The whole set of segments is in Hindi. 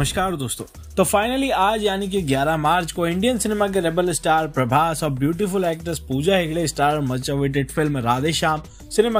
नमस्कार दोस्तों तो फाइनली आज यानी कि 11 मार्च को इंडियन सिनेमा के रेबल स्टार प्रभास और beautiful actress Pooja Hegde star much awaited film Radhe Shyam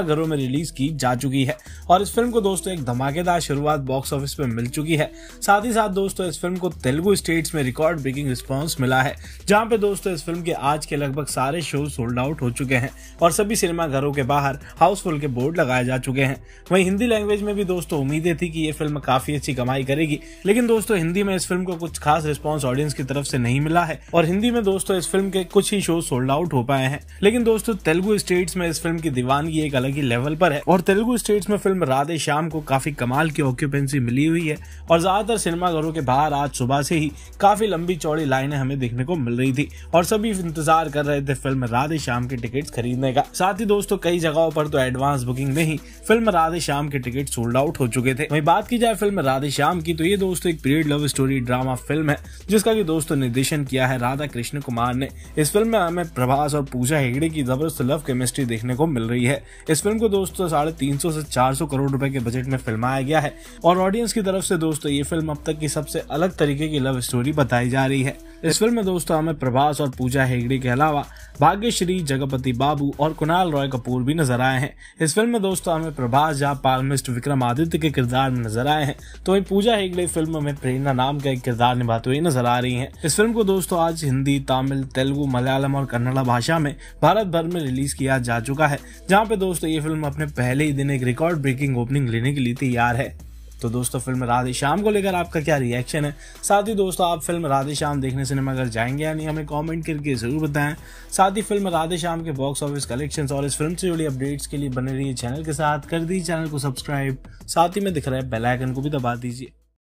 घरों में रिलीज की जा चुकी है और इस फिल्म को दोस्तों एक धमाकेदार शुरुआत बॉक्स ऑफिस पर मिल चुकी है साथ ही साथ दोस्तों इस फिल्म को तेलुगु स्टेट्स में रिकॉर्ड ब्रेकिंग रिस्पॉन्स मिला है जहाँ पे दोस्तों इस फिल्म के आज के लगभग सारे शो सोल्ड आउट हो चुके हैं और सभी सिनेमाघरों के बाहर हाउसफुल के बोर्ड लगाए जा चुके हैं वही हिंदी लैंग्वेज में भी दोस्तों उम्मीदें थी कि ये फिल्म काफी अच्छी कमाई करेगी लेकिन दोस्तों हिंदी में इस फिल्म को कुछ खास रिस्पॉन्स ऑडियंस की तरफ से नहीं मिला है और हिंदी में दोस्तों इस फिल्म के कुछ ही शो सोल्ड आउट हो पाए हैं लेकिन दोस्तों तेलुगु स्टेट्स में इस फिल्म की दीवानगी एक अलग ही लेवल पर है और तेलुगु स्टेट्स में फिल्म राधे श्याम को काफी कमाल की ऑक्यूपेंसी मिली हुई है और ज्यादातर सिनेमाघरों के बाहर आज सुबह से ही काफी लंबी चौड़ी लाइनें हमें देखने को मिल रही थी और सभी इंतजार कर रहे थे फिल्म राधे श्याम के टिकट खरीदने का साथ ही दोस्तों कई जगहों पर तो एडवांस बुकिंग में ही फिल्म राधे श्याम के टिकट सोल्ड आउट हो चुके थे वही बात की जाए फिल्म राधे श्याम की तो ये दोस्तों एक period love story drama film है जिसका कि दोस्तों निर्देशन किया है राधा कृष्ण कुमार ने इस फिल्म में हमें प्रभास और पूजा हेगड़े की जबरदस्त लव केमिस्ट्री देखने को मिल रही है इस फिल्म को दोस्तों साढ़े तीन सौ से चार सौ करोड़ रुपए के बजट में फिल्माया गया है और ऑडियंस की तरफ से दोस्तों ये फिल्म अब तक की सबसे अलग तरीके की लव स्टोरी बताई जा रही है इस फिल्म में दोस्तों हमें प्रभास और पूजा हेगड़े के अलावा भाग्यश्री जगपति बाबू और कुणाल रॉय कपूर भी नजर आए हैं इस फिल्म में दोस्तों हमें प्रभास या पालमिस्ट विक्रमादित्य के किरदार में नजर आए हैं तो वही पूजा हेगड़े फिल्म में प्रेरणा नाम का एक किरदार निभाते हुए नजर आ रही है इस फिल्म को दोस्तों आज हिंदी तमिल तेलुगु मलयालम और कन्नड़ा भाषा में भारत भर में रिलीज किया जा चुका है जहाँ पे दोस्तों ये फिल्म अपने पहले ही दिन एक रिकॉर्ड ब्रेकिंग ओपनिंग लेने के लिए तैयार है तो दोस्तों फिल्म राधे श्याम को लेकर आपका क्या रिएक्शन है साथ ही दोस्तों आप फिल्म राधे श्याम देखने घर जाएंगे या नहीं हमें कमेंट करके ज़रूर बताएं साथ ही फिल्म राधे श्याम के बॉक्स ऑफिस कलेक्शन और इस फिल्म से जुड़ी अपडेट्स के लिए बने रहिए चैनल के साथ कर दीजिए चैनल को सब्सक्राइब साथ ही में दिख रहा है बेलाइकन को भी दबा दीजिए